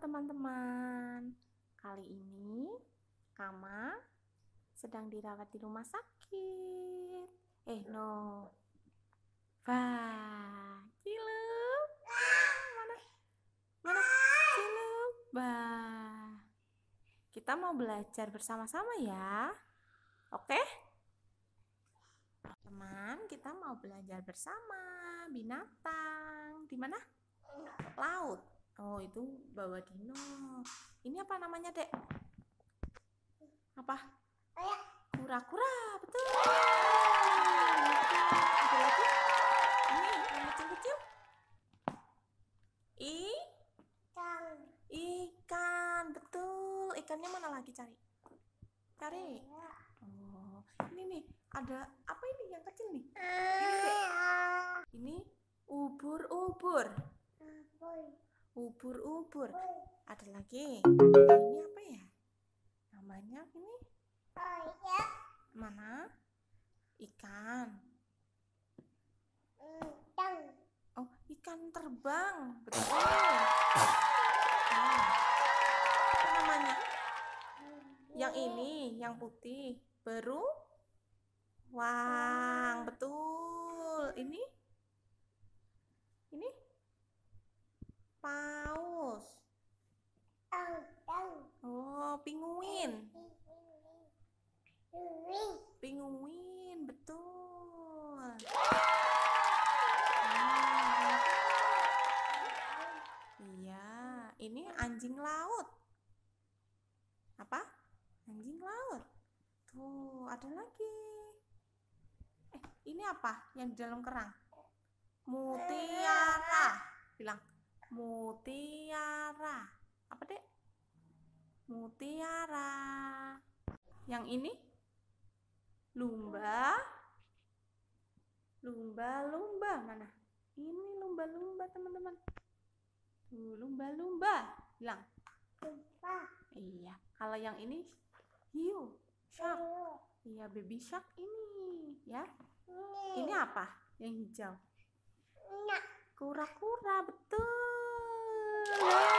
teman-teman. Kali ini Kama sedang dirawat di rumah sakit. Eh, no. Wah, Cilup. Mana? Mana? Cilup. Bah. Kita mau belajar bersama-sama ya. Oke? Teman, kita mau belajar bersama binatang. Di mana? Laut oh itu bawa Dino ini apa namanya dek apa kura-kura betul ini kecil-kecil i ikan ikan betul ikannya mana lagi cari cari oh ini nih ada apa ini yang kecil nih ini, ini ubur-ubur ubur-ubur ada lagi ini apa ya namanya ini mana ikan oh ikan terbang betul apa namanya yang ini yang putih Beru. Wang, betul ini Pinguin, betul. Iya, ini anjing laut. Apa? Anjing laut. Tuh, ada lagi. Eh, ini apa yang di dalam kerang? Mutiara. Bilang, mutiara. Apa, Dek? Mutiara. Yang ini? lumba lumba lumba mana ini lumba lumba teman-teman lumba lumba hilang lumba iya kalau yang ini hiu shark iya baby shark ini ya ini, ini apa yang hijau kura-kura betul